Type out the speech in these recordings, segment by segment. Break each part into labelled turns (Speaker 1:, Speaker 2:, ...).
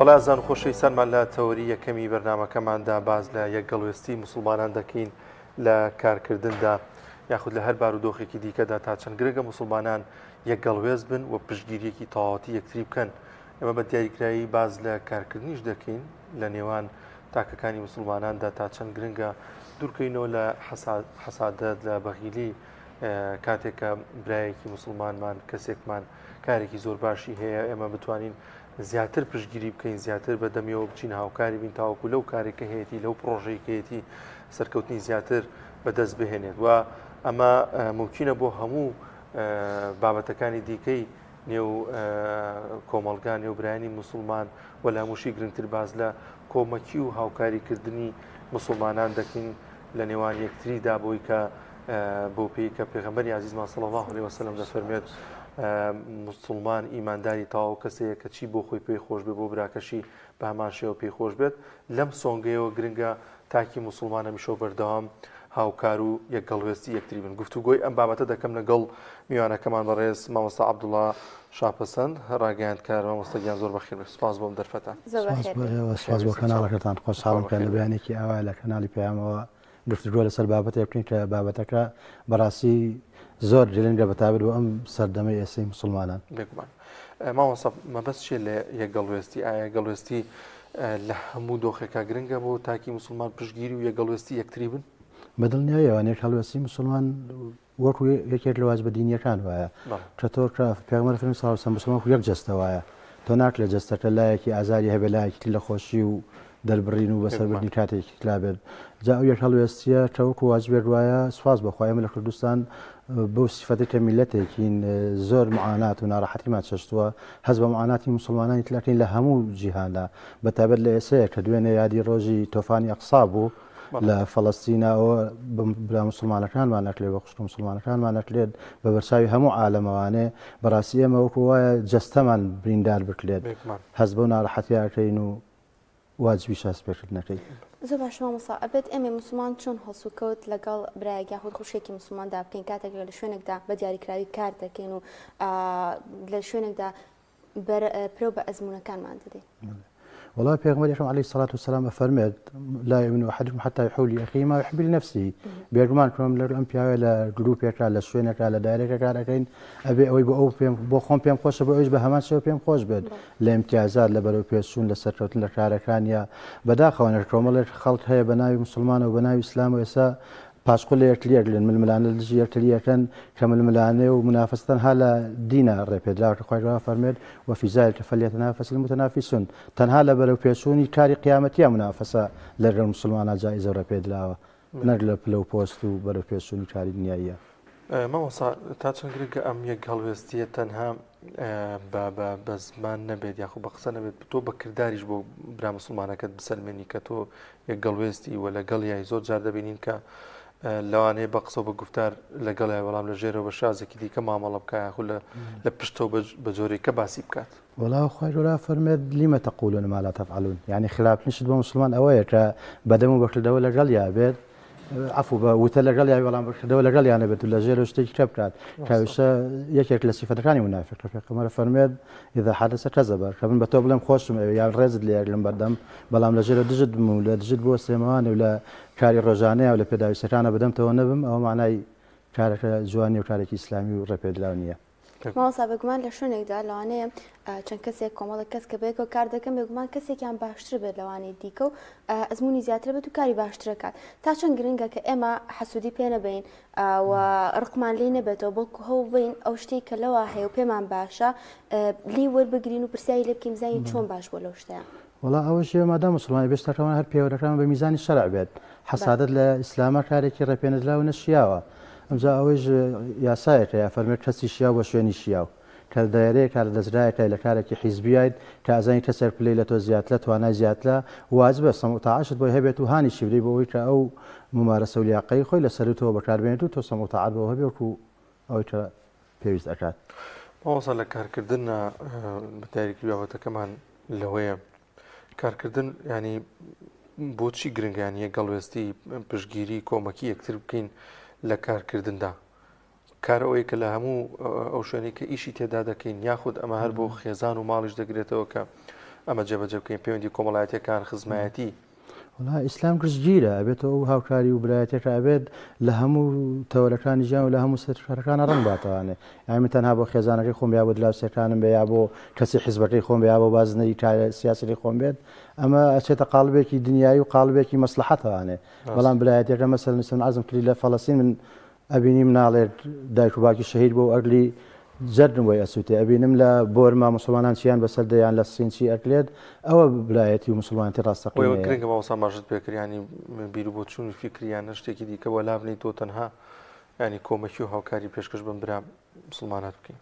Speaker 1: بەڵازان خۆشەی سەرمان لە تەوری یەکەمی بەرنمەکەماندا باز لە یەکگەڵوێستی مسلمانان دەکەین لە کارکردندا یاخود لە هەر بارودۆخێکی دیکەدا تا چەند گرگە مسلمانان یەکگەڵوێز بن و پشتگیریەکی تەواتی یەکتری بکەن ئەمە بە دیاریکرایی باز لە کارکردنیش دەکەین لە نێوان تاکەکانی مسلماناندا تا چەند گرنگە دوورکەینەوە لە حەسادەت لە بەغیلی کاتێکە برایەکی مسلمانمان کەسێکمان کارێکی زۆر باشی هەیە ئێمە بتوانین زیاتر پشگیری بکەین زیاتر بەدەمیەوە بچین هاوکاری بین تاوەکو لەو کارێکە هەیەی لەو پرۆژێکەتی سەرکەوتنی زیاتر بەدەست بهێنێت و ئەمە ممکنە بۆ هەموو بابەتەکانی دیکەی نێو کۆمەلگان نێوبرانی مسلمان وەلاموشی گرنگتر باز لە کۆمەکی و هاوکاریکردنی مسلمانان دەکەین لە نێوان یەکتریدا بۆی کە بۆ پێی کە پێغمبەری عزیزمان سڵەوە هەڵێ وەسلم دەفەرمێت مسلمان ئیمانداری تاو کەسەیە کە چی بۆ خۆی پێی خۆش بێ بۆ براکەشی بە هەمان شێوە پێی خۆش بێت لەم سۆنگەیەوە گرنگە تاکی مسلمانە میشۆ بەردەوام هاوکار و یەکگەڵوێستی یەکتری بن گفتوگۆی ئەم بابەتە دەکەم لەگەڵ میوانەکەمان بەڕێز مامۆستا عبدوڵا شاپەسەند هەڕاگەیان کار مامۆستەگیان زۆر بەخیر سپاس بۆم دەرفەتان
Speaker 2: سپاس بۆ کەناڵەکەتان خۆشحاڵم پێ لە بەیانێکی ئاوا لە کەناڵی پامەوە گفتوگۆ لەسەر بابەتێ بکەین کە بابەتەکە بەڕاستی زۆر جلنگە بەتابێت بۆ ئەم سەردەمە ئێسی مسلمانان
Speaker 1: بێکمان ماوەسە مەبەستچێ لە یەگەڵوێستی ئایا گەڵوێستی لە هەموو دۆخێکا گرنگە بۆ تاکی مسلمان پشگیری و یەگەڵوێستی یەکتری بن
Speaker 2: بەدڵنیای ئەوانێک هەڵوێستی مسلمان وەکو یەکێک لەواز بە دینیەکان وایە چطۆر کراف پێمەر فیلم ساوسە مسلمان خو یەک جستەوەیە تۆ ناک لە جستەکە لایەکی ئازاری هەبێ لایەکی لە خۆشی و دەربڕین و بەسەربرنی کاتێکی کلابێت جا ئەو یەک هەڵوێستیە چاوک و واجبێت وایە سواز بەخوای من لە کوردستان بەو سیفەتی تەمیلەتێکین زۆر معانات و ناڕاحەتیمان چشتووە هەز بە معاناتی مسلمانانی تلاکەین لە هەموو جیهاندا بەتابەت لە ئێسەیە کە دوێنێ یادی ڕۆژی تۆفانی ئەقسا بوو. لە فەڵستینەوە برا مسلمانەکانمان نەکرێت بە خوشت مسلمانەکانمان نەکرێت بە بەرساوی هەموو عالەمەوانێ بەڕاستی ئەمە وەکو وایە جەستەمان بریندار بکرێت هەز بەو ناڕەحەتیاکەین و واجبی شاسپێکرد نەکەیت.
Speaker 3: زۆر باشما مسا ئەبێت ئەمێ مسلمان چۆن هەسوکەوت لەگەڵ برایگە خود خوشێکی مسلماندا بکەین کاتێک لە شوێنێکدا بە دیاریکراوی کار دەکەین و لە شوێنێکدا پرۆ بە ئەزمونونەکانمان دەدەین.
Speaker 2: والله پیغمبر عليه الصلاة والسلام فرمد لا يؤمن أحدكم حتى يحول أخيه ما يحب لنفسه بيرجمان كم لرم بيا لا جروب يا لا سوين يا لا دايرك يا لكن أبي أوي بأو بيم بخون بيم خوش بأويش بهمان سو بيم خوش بد لامتيازات لبرو بيسون لسرت لكاركان يا بداخوان كم لر خلق هي بناوي مسلمان وبناوي إسلام ويسا پاشقل لە یەکلیەک لێن ململانە لەژی یەکلیەکەن کە ململانێ و منافستان ها لە دینە ڕێپێدراکە خۆیرا فەرمێت و فیزایل کە فەلیت نافسی متەنافیسون تەنها لە بەرەو پێچوونی کاری قیامەتیە منافسە لە ڕێ مسلمانە جایزە ڕێپێدراوە نەر لە پلە و پۆست و بەرەو پێچوونی کاری دنیاە.
Speaker 1: مەوەسا تا چەندگرگە ئەم یەک هەڵوێستیە تەنها بە زمان نەبێت یاخ بە قسە نەبێت تۆ بەکرداریش بۆ برا مسلمانەکەت بسەلمێنی کە تۆ یەک گەڵوێستی وە لە گەڵ یای زۆر جار دەبینین کە لەوانەیە بە قسە بە گفتار لەگەڵای وەڵام لە ژێرەوە بە شازێکی دیکە مامەڵە بکایخو لە لە پشتەوە بە جۆرێکە باسی بکات
Speaker 2: وڵاو خۆیرا فەرمێت لیمە تەقولون مالا تەفعلون یعنی خراپنیشت بە مسلمان ئەوەیە کە بەدەم و بەکردەوە لەگەڵ یابێت عفو بە وتە لەگەڵ یا وەڵام بەشدەوە لەگەڵ یانە بێت لە ژێر شتێکی کە بکات کاویشە یەکێک لە سیفەتەکانی منافق قمەرە فەرمێت ئیدا حالسە کە زەبەر کە من بە تۆ بڵێم خۆشم یان يعني ڕێزت لە لەم بەردەم بەڵام لە ژێرە دژت بم و لە دژت بۆ سێمەوان و لە کاری ڕۆژانەیە و لە پێداویستەکانە بدەمتەوە نەبم ئەو مانای
Speaker 3: ماوەسا بەگومان لە شوێنێکدا لەوانەیە چەند کەسێک کۆمەڵە کەس کە بێت و کار دەکەم بێگومان کەسێکیان باشتر بێت لەوانەیە دیکە و ئەزمموی زیاتر بێت و کاری باشترەکات تا چەند گرنگە کە ئێمە حەسوودی پێنەبین ڕقمان لی نەبێتەوە بەڵکو هەو بین ئەو شتی کە لەوە هەیە و پێمان باشە لی وەربگرین و پرسیایی لە بکەین زای چۆن باش بۆ لەو شتەیە.
Speaker 2: وڵا ئەوە شێ مادا مسلمانی بێستەکەمان هەر پێوەەکان بە میزانی شەرع بێت حەسادت لە ئیسلامە کارێکی ڕێپێنەلاو نەشییاوە. ئەمجا ئەوەیش یاسایەت یا فەرمێ کەسی شیا بە شوێنی شیاو کە دایرەیە کار دەزرایەتە لە کارێکی حیزبیایت کازانی کەسەر پلی لە تۆ زیات لە توانای زیات لە واز بە سەمتەعاشت بۆ هەبێت و هاانی شیبری بۆەوەی کە ئەو ممارە سەولیاقی خۆی لەسەر تۆ بەکاربێنێت و تۆ سەمتەعات بۆ هەبێت و ئەوەی کە پێویست ئەکات.
Speaker 1: ئەوسا لە کارکردن بەتاریکیاوەتەکەمان لەوەیە کارکردن ینی بۆچی گرنگانیە گەڵوێستی پشگیری کۆمەکی یەکتر بکەین لە کارکردندا کار ئەوەیە کە لە هەموو ئەو شوێنی کە ئیشی تێدا دەکەین یاخود ئەمە هەر بۆ خێزان و ماڵیش دەگرێتەوە کە ئەمە جێبەجە بکەین پەیوەندی کۆمەڵایەتەکان خزمایەتی
Speaker 2: ئیسلام گرژگیرە ئەبێتەوە ئەو هاوکاری و برایەتێک ئەبێت لە هەموو تەوەلەکانی ژیان و لە هەموو سەرکارەکانە ڕنگ باتوانێت ئەمە تەنها بۆ خێزانەکەی خۆم یا بۆ دلاوسەکانم بێ یا بۆ کەسی حیزبەکەی خۆم یا بۆ بازنەی سیاسی خۆم بێت ئەمە ئەچێتە قالبێکی دنیای و قالبێکی مەسلحەتوانێ بەڵام برایەتێکە مەسەر نووسن عزم کردی لە فەلەسین من ئەبینیم ناڵێت دایک و باکی شەهید بۆ ئەگلی جەرنەوەی ئەسووتێ ئەبینم لە بۆرما مسلمانان چیان بەسەردەیان لە سینچی ئەکلێت ئەوە بلایەتی و مسلمانتی ڕاستەقۆیکرێکە
Speaker 1: باوەسا ماژت پێکریانی بیر بۆ چون فیکریان شتێکی دیکەەوە لابنی تۆ تەنها ینی کۆمەکی و هاوکاری پێشکەش بم برا مسلمانات بکەین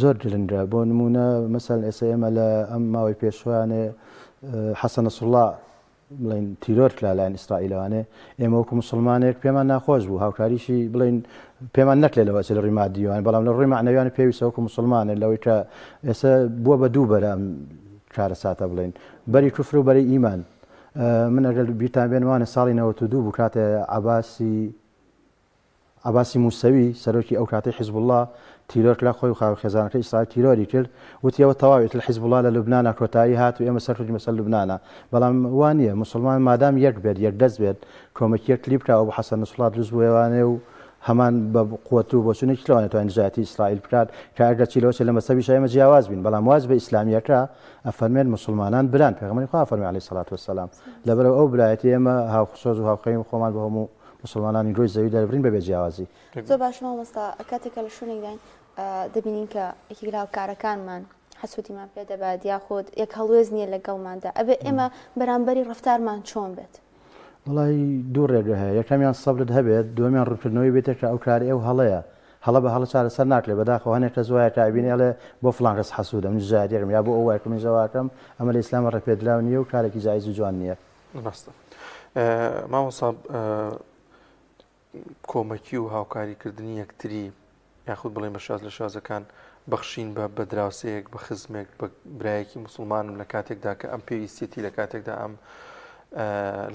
Speaker 2: زۆر گرنگرا بۆ نمونە مەسەل ئێسە ئێمە لە ئەم ماوەی پێشوانێ حەسەنە سوڵە بڵین تیرۆر لالایەن ئیسرائیلوانێ ئێمە وەکو مسلمانێک پێمان ناخۆش بوو هاوکاریشی بڵین پێمان نەکلێلەوە لە ڕیما دیوان بەڵام لە ڕووی معنەویان پێویستە وەکو مسلمانێک لەوەی کە ئێستا بووە بە دوو بەرام کارە ساتە بڵین بەری کوفر و بەری ئیمان من ئەگەل بیتان بێنوانە ساڵی 92 بوو کاتێ عباسی عباسی موسەوی سەرۆکی ئەو کاتی حیزبله تیرۆک لا خۆی خاو خێزانەکە ئیسرائیل تیرۆری کرد وتیەوە تەواوێت لە حیزبڵا لە لوبناە کۆتایی هات و ئێمە سەرکی مەسەر لوبناە بەڵام وانە مسلمان مادام یەک بێت یەک دەست بێت کۆمەکیە کلیبکەوە بە حەسەن سوڵات دروستێوانێ و هەمان بە قوت و بۆچونێکی لەوانێتوان نجاتی ئیسرائیل بکات کارگە چیلۆچە لە مەسەبی شایمە جیاواز بین بەڵام واز بە ئیسلامیەکە ئەفەرمێن مسلمانان بران پێغمەی خوا فەرمی علی سلاات وسلام لەبەرەوە ئەو برایەتی ئێمە هاوخسۆز و هاوخەیم خۆمان بە هەموو مسلمانانی ڕووی زەوی دەربرین بە بێجیاوازی
Speaker 3: زۆر باش مامۆستا کاتێکە لە شوێنێکداین دەبینین کە یەکی لاوکارەکانمان حسوودیمان پێ دەبات یاخود یەک هەڵوێز نییە لەگەڵماندا ئەبێ ئێمە بەرامبەری ڕفتارمان چۆن بێت
Speaker 2: وڵی دوو ڕێگە هەیە یەکەمیان سەبرت هەبێت دومیان ڕکردنەوەی بێتێکە ئەو کاری ئەو هەڵەیە هەڵە بە هەڵە چارەسەر ناکرێت بەداخواانێک کە زوایە کابینێڵێ بۆ فلان ڕست حەسوودم زیاتێکم یا بۆ ئەو وایکم زەواکەم ئەمە لە ئیسلام ڕێپێدراون نیە و کارێکی زایز و جوان نییە
Speaker 1: ماوەسا کۆمەکی و هاوکاریکردنی یەکتری یاخود بڵێ مەشاز لە شازەکان بەخشین بە بەدراوسەیەک بە خزمێک بە برایەکی مسلمانم لە کاتێکدا کە ئەم پێویستێتی لە کاتێکدا ئەم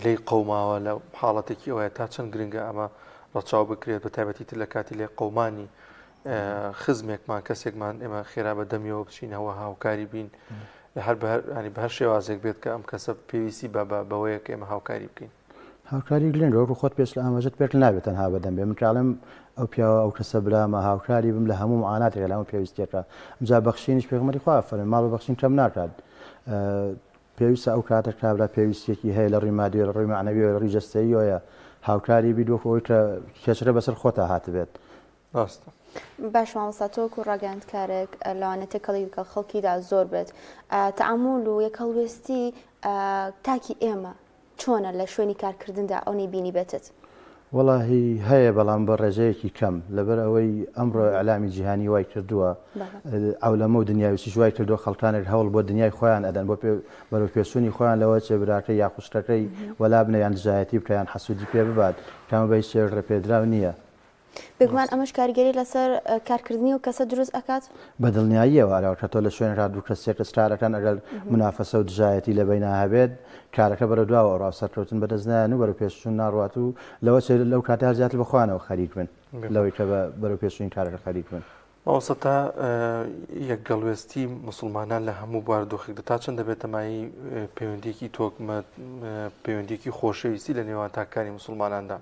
Speaker 1: لی قەوماوە لە حاڵەتێکی ئەوە تا چەند گرنگە ئەمە ڕەچاو بکرێت بە تایبەتی تر لە کاتی لێ قەمانی خزمێکمان کەسێکمان ئێمە خێرا بە دەمیەوە بچینەوە هاوکاری بین لە هەر بە هەر شێوازێک بێت کە ئەم کەسە پێویستی بە بەوەیە کە ئێمە هاوکاری بکەین
Speaker 2: هاوکاری لێن ڕۆ خۆت پێش لە ئاماژت پێ نابێت تەنها بەدەم بێ منکڵم ئەو پیاوە ئەو کەسە برامە هاوکاری بم لە هەموو عاناتێک لە ئەو پێویستێکە جا بەخشینش پێغمەری خوافەر ماڵ بەخشین کەم ناکات پێویستە ئەو کاتە کابرا پێویستێکی هەیە لە ڕیمادی لە ڕووی معنەوی لە ڕووی جستەیەوە هاوکاری بیدۆخەوەی کە کێچرە بەسەر خۆتا هاتبێت
Speaker 3: ڕاستە. باش مامۆساتۆک و ڕاگەاندکارێک لەوانە تێکەڵی لەگەڵ خەڵکیدا زۆر بێت تەعامول و یەکەڵ وێستی تاکی ئێمە چۆنە لە شوێنی کارکردندا ئەو نەیبینی بێتت
Speaker 2: وڵی هەیە بەڵام بە ڕێژەیەکی کەم لەبەر ئەوەی ئەمڕۆ ئەلامی جیهانی وای کردووە ئەو لەمە دنیاویسیش وای کردو خەڵکانێت هەوڵ بۆ دنیای خۆیان ئەدەن بۆ بەرەو پێسوونی خۆیان لەوە چێبراکەی یا خوشتەکەی وەلا بنەیان جایەتی بکەیان حەسوودی پێ ببات کامە بەی سێ ڕێپێدراو نییە
Speaker 3: بگومان ئەمەش کارگەری لەسەر کارکردنی و کەسە دروست ئەکات
Speaker 2: بەدڵنیاییەوەراوکە تۆ لە شوێن ڕادوو کەسێک کەسرارەکان ئەگەل منافەسە و دژایەتی لە بەینا هەبێت کارەکە بەرە دواوە ڕاستەرکەوتن بەدەستنیان و بەرە پێشون ناڕات و لەوە سێ لەو کاتار زیات بخواانەوە خەریک بن لەوەی کە بە بەرە پێشین کارەکە خەریک بن.
Speaker 1: ئەوسەتا یەکگەڵوێستی مسلمانان لە هەموو بواردۆخێکدا تا چەند دەبێت تەمایی پەیوەندێکی تۆکمە پەیوەندێکی خۆشەویستی لە نێوان تاکاری مسلماناندا.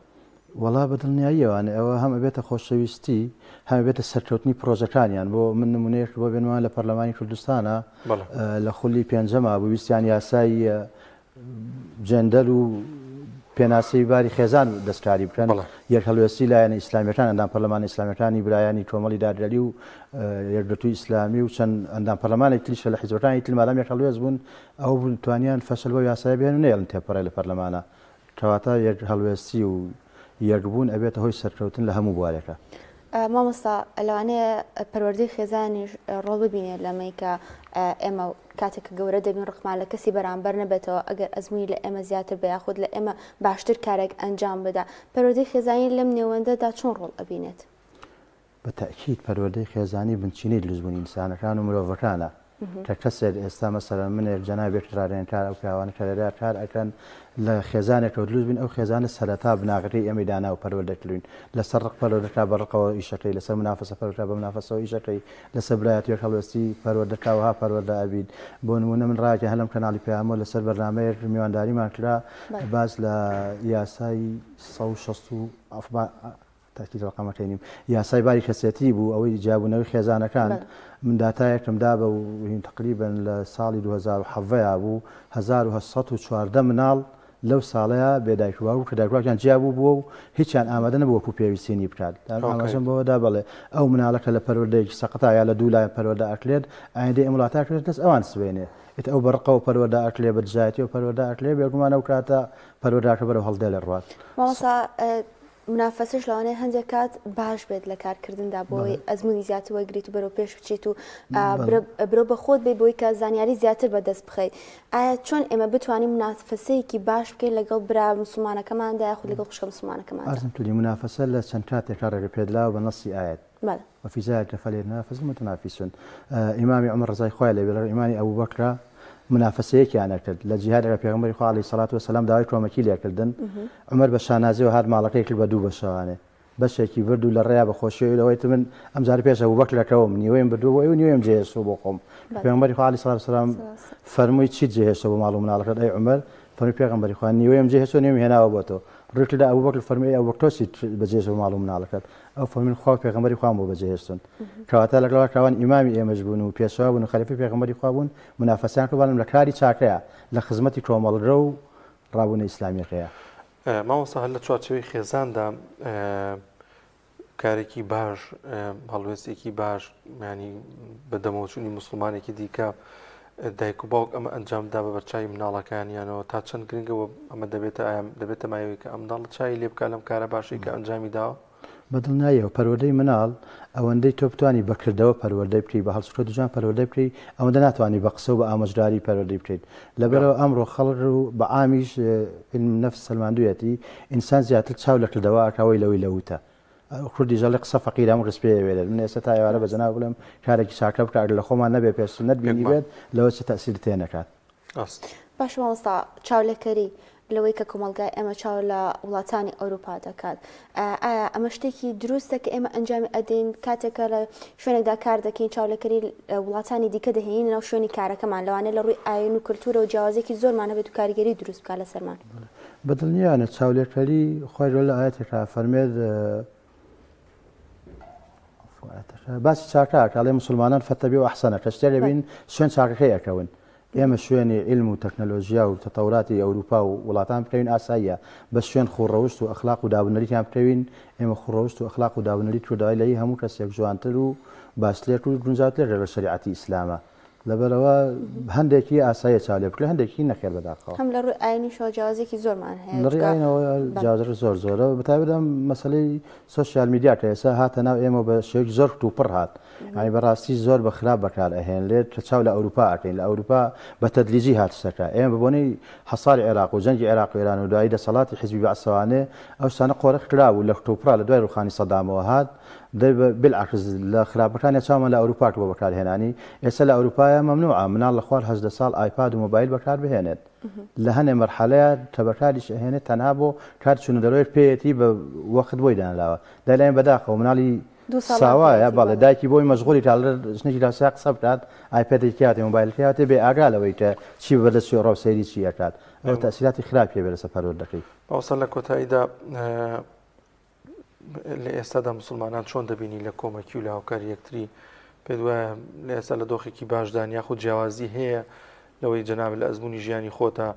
Speaker 2: وەڵا بەدڵنیاییەوانە ئەوە هەمە بێتە خۆشەویستی هەمە بێتە سەرکەوتنی پرۆژەکانیان بۆ من نمونەیەک بۆ بێنوان لە پەرلەمانی کوردستانە لە خولی پێنجەما بویستیان یاسایی جندەر و پێناسی باری خێزان دەستکاری بکەن یەک هەلوێستی لایەنە ئیسلامیەکان ئەندام پەرلەمانی ئیسلامیەکانی برایانی کۆمەڵی دادرەلی و یەکگەتووی ئیسلامی و چەند ئەندام پەرلەمانی کلیشە لە حیزەکانی تلمادام یەک هەلوێز بوون ئەو بوونتوانیان فەسل بۆ یاسای بێن و نێڵن تێپەڕی لە پەرلەمانە کەواتە یەک هەلوێستی و یەکبوون ئەبێتە هۆی سەرکەوتن لە هەموو بوارەکە.
Speaker 3: مامۆستا لەوانەیە پەروەردەی خێزانیش ڕۆڵ ببینێت لەمەیکە ئێمە کاتێک گەورە دەبین ڕقمان لە کەسی بەرامبەر نەبێتەوە ئەگەر ئەزمی لە ئێمە زیاتر بە یاخود لە ئێمە باشتر کارێک ئەنجام بدا پەرۆدەی خێزانی لەم نێوەندەدا چۆن ڕۆڵ ئەبینێت
Speaker 2: بە تاکیید پەروەدەی خێزانی بنچینی لزبوونی ئینسانەکان و مرۆڤەکانە کە کەسێک ئێستا مەسەرە منێک جەنابێت ڕارێن کار ئەو پیاوانە کەلەرا کار ئەکەن لە خێزانێک دروست بین ئەو خێزانە سەرەتا بناغری ئەمیدانا و پەرۆ دەکلوین لە سەرق پەرۆدەکا بەڕقەوە ئیشەکەی لەسەر منافسە پەرکە بە منافسەوە ئیشەکەی لەسەر برایەتێک هەڵوەستی پەرۆدەکاوها پەرۆدا ئەبیید بۆ نمونە من ڕاکە هەلم کەناڵی پیامەوە لەسەر بەرنمەیەک میوانداریمان کرا باز لە یاسایی 16 تاکی ڕقامەکەینیم یاسای باری کەسێتی بوو ئەوەی جیابوونەوەی خێزانەکان منداتایەکمدا بە و تقریبن لە ساڵی 2010 بوو 1940 مناڵ لەو ساڵەیە بێدایکوا و کەداگوواکیان جیابوو بووە و هیچیان ئامادە نەبووکو پێویستینی بکات ئاماژم بەوەدا بڵێ ئەو منالەکە لە پەرۆدەیەکی سەقتا یا لە دوو لایەن پەرۆدا ئەکلێت ئاەندی ئەمڵاتاکرێت دەست ئەوان سوێنێ ئیت ئەو بەرقە و پەرۆدا ئەکلێ بەجااتی و پەرۆدا ئەکلێ بێگومانە و کاتە پەرۆداکە بەرە هەڵدە لە ڕات.
Speaker 3: منافەسش لەوانێ هەندێک کات باش بێت لە کارکردندا بۆی ئەزمونی زیاتر وەگریت و بەرەو پێش بچیت و برۆ بەخۆت بێ بۆی کە زانیاری زیاتر بەدەست بخەیت ئایا چۆن ئێمە بتوانین منافەسەیەکی باش بکەین لەگەڵ برا مسلمانەکەماندا یاخود لەگەڵ خوشە مسلمانەکەمان
Speaker 2: ئەزم تولی منافەسە لە چەند کاتێکا ڕێپێدلا بە نەسی ئاەت وفي ذلك فليتنافس المتنافسون امام عمر رضي الله عنه إمام أبو بكر منافسەیەکیانە کرد لە جیهارەکە پێغمبەری خاڵی سەڵات و سەسلام داوای کۆمەکی لێکردن ئەمەر بە شانازیەوە هەر ماڵەکەی کرد بە دوو بەشوانێ بەشێکی برد و لە ڕێیا بەخۆشیەوەیت من ئەمزار پێش ئەو وەک لەکەوم نیوەیم بردووە و نیوەم جێهێش و بۆ خۆم پێغمبەری خاڵی سەڵ سلام فەرمووی چی جێهێشە بۆ ماڵ و مناڵەکەت ئەی عمر فەرمی پێغمبەری خوان نیوەیم جێهێش و نیم هێناوە بۆ تۆ ڕێکدا ئەو وەک فەرمی ئەو وەکتۆسی بەجێش و ماڵوم ناڵەکەت ئەو فەرمین خوا پێغمەری خوام بۆ بەجێهێشتن کەواتە لەگەڵ کاوان ئیمامی ئێمەش بوون و پێشوا بوون خەلیفی پێغمەری خوابوون منافەسیان کوبانم لە کاری چاکەیە لە خزمەتی کۆمەڵرە و ڕابوونە ئیسلامیەکەیە
Speaker 1: ماوەسە هەل لە چوارچەوەی خێزاندا کارێکی باش هەڵوێستێکی باش معنی بەدەمەوچوونی مسلمانێکی دیکە دایک و باوک ئەمە ئەنجامدا بە بەرچوی مناڵەکانیانەوە تا چەند گرنگەوە ئەمە دەبێتە ئایم دەبێتە مایەوەی کە ئەمداڵ چای لێ بک لەم کارە باشی کە ئەنجامی داوە
Speaker 2: بەدڵ نایەوە پەرۆدەی مناڵ ئەوەندەی تۆ بتانی بەکردەوە پەروەەردەی بکەی بە هەڵسکۆ دژان پەرۆدەی بکەی ئەوەندە ناتوانانی بە قسە و بە ئامەژداری پەرۆدەی بکەیت لەبەرەوە ئەمڕۆ خەڵر و بە ئامیش نەف سەلماندویەتی ئینسان زیاتر چاو لەکردەوە ئاکاوەی لەوەی لەوتە. کوردی ژەڵی قسە فەقیرام ڕست پێوێت من ێستا تاوارە بە جنا بڵم کارێکی چاکە بکار لە خۆمان نەبێ پێسونەت بینی بێت لەوە چ تاسیر تێنەکات
Speaker 3: باش مامۆستا چاولەکەری لەوەی کە کۆمەلگای ئێمە چاو لە وڵاتانی ئەوروپا دەکات ئایا ئەمە شتێکی دروستە کە ئێمە ئەنجامی ئەدەین کاتێکە لە شوێنێکدا کار دەکەین چاولەکەری وڵاتانی دیکە دەهێنین ناو شوێنی کارەکەمان لەوانێت لە ڕووی ئاین و کللتورە و جیازێکی زۆرمانە بێت و کاریگەری دروست بکات لە سەرمان
Speaker 2: بەدڵنیانە چاولێکەری خۆی لە ئاەتێکا فەرمێت باسی چاکاکە ئەڵێ مسلمانان فەتەبی و ئەحسەنە کە شتێ بین شوێن چاکەکەیەکەون ئێمە شوێنی علم و تەکنەلۆژیا و تەتەوراتی ئەوروپا و وڵاتان بکەوین ئاساییە بە شوێن خوڕەوشت و ئەخلاق و دابنەریان بکەوین ئێمە خوڕەوشت و ئەخلاق و دابنەری توداای لەی هەموو کەسێک جوانتر و باشلێک و گونجات لێ لە شریعەتی ئیسلامە لەبەرەوە هەندێکی ئاسایە چالێ بکە هەندێکی نەخێر بەداخەوە هەم
Speaker 3: لە ڕووی ئاینی شۆجیازێکی زۆرمان هەیە ڕێینەوە جاجر
Speaker 2: زۆر زۆرە بەتابدەم مەسلەی سوسیال میدیا کە ئێستا هاتە ناو ئێمە بە شێک زۆر تو پڕ هاات ئای بەڕاستی زۆر بە خراپ بەکار ئەهێن لێت چاو لە ئەوروپا ئاکەین لە ئەوروپا بە تەدلیزی هاتسەکە ئێمە ببوونەی حساری عێراق و جەنگی عێراق ئێران و دوایی دەسەڵاتی حزبی بەعسەوانێ ئەوسانە قۆرەخراوە لە کتۆپرا لە دوای روخانی سەدامەوە هات بالعکس لە خراپەکانی چاومە لە ئەوروپات بۆ بەکارهێنانی ئێستا لە ئەوروپایە مەمنوع منال لە خوار هەزدە ساڵ ئایپاد و مۆبایل بەکار بهێنێت لە هەنێ مەرحەلەیە تەبەکاریش هێنێت تەنها بۆ کار چون دەرۆی پێەتی بە وەخت بۆی دانلاوە دەلایەن بەداخەوە مناڵی ساوایە باڵێ دایکی بۆی مەزغۆری تاڵەژنێکی لاسیق سەبات ئایپەتێکیاتێ مۆبایلکیاتێ بێ ئاگالەوەی کە چی بەدەستی ڕاو سەیری چی ئەکات ئەو تەسیراتی خراپی بێرە سەپەرۆ دەکەیت
Speaker 1: باوسە لە کۆتاییدا لە ئێستادا مسلمانان چۆن دەبینی لە کۆمەکی و لە هاوکاری یەکتری پێ وایە لە ئێستا لە دۆخێکی باشدان یاخود جیاوازی هەیە لەوەی جناب لە ئەزمموی ژیانی خۆتە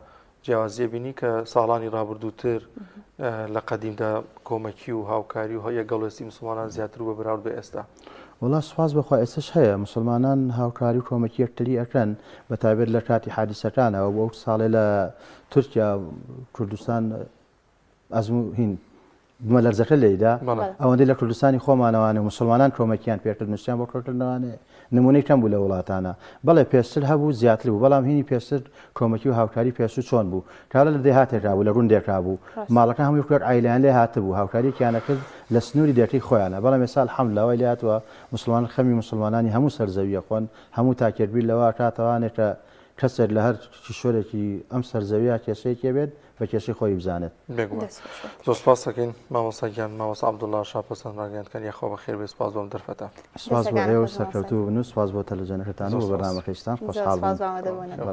Speaker 1: جیاوازیە بینی کە ساڵانی ڕابردووتر لە قەدیمدا کۆمەکی و هاوکاری و هەیە گەڵێستی مسلمانان زیاتر بە براورد بە ئێستا.
Speaker 2: وڵا سوپاز بەخوا ئێسش هەیە مسلمانان هاوکاری کۆمەکی یەکتری ئەکەن بە تابێت لە کاتی حادیسەکانەوە بۆ ساڵێ لە تورکیا کوردستان ئەزم هین مەلەرزەکە لێدا ئەوەندەی لە کوردستانی خۆمانەوانە مسلمانان کۆمەکیان پێکرد نووسیان بۆ کۆکردنەوانێ نمونەی کەم بوو لە وڵاتانە بەڵێ پێستر هەبوو زیاتر بوو بەڵام هینی پێستر کۆمەکی و هاوکاری پێسو چۆن بوو کارە لە دێهاتێکا بوو لە ڕوندێکا بوو ماڵەکە هەمووی کوێر ئایلیان لێ هاتە بوو هاوکاری کیانەکرد لە سنووری دەکەی خۆیانە بەڵام ێسال حەم لەوەی لاتوە مسلمان خەمی مسلمانانی هەموو سەرزەویە خۆن هەموو تاکردبی لەوە کاتەوانێکە کەسێک لە هەر شۆرێکی ئەم سەرزەویە کێسەیەکێ بێت بە کێشی خۆی بزانێت
Speaker 1: زۆرپاسەکەین مامۆساگیان ماوەس عبدوڵلا شاپەسەند ڕگەاندکەن یخۆ بە خێر سپاس بۆم دەرفەتە سپاس
Speaker 2: بۆ ئێوە سەرکەوتو بنووس سپاس بۆ تەلەجانەکەتان و بەنامەکەستان خۆشحاڵ